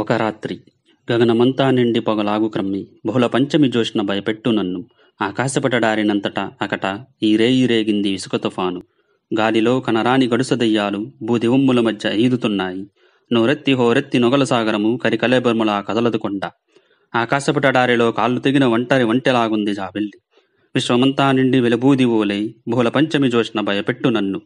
ఒక రాత్రి గగనమంతా నిండి పొగలాగు క్రమ్మి బహుళ పంచమి జోష్న భయపెట్టు నన్ను ఆకాశపట అకట ఈరే ఈరేగింది ఇసుక తుఫాను గాలిలో కనరాని గడుస దయ్యాలు బూదివమ్ముల మధ్య ఈదుతున్నాయి నోరెత్తి హోరెత్తి నొగల సాగరము కరికలేబర్ములా కదలదు కొండ డారిలో కాళ్ళు తెగిన ఒంటరి వంటెలాగుంది జాబిల్లి విశ్వమంతా నిండి వెలబూది ఓలై బహుళ పంచమి జోష్న భయపెట్టు నన్ను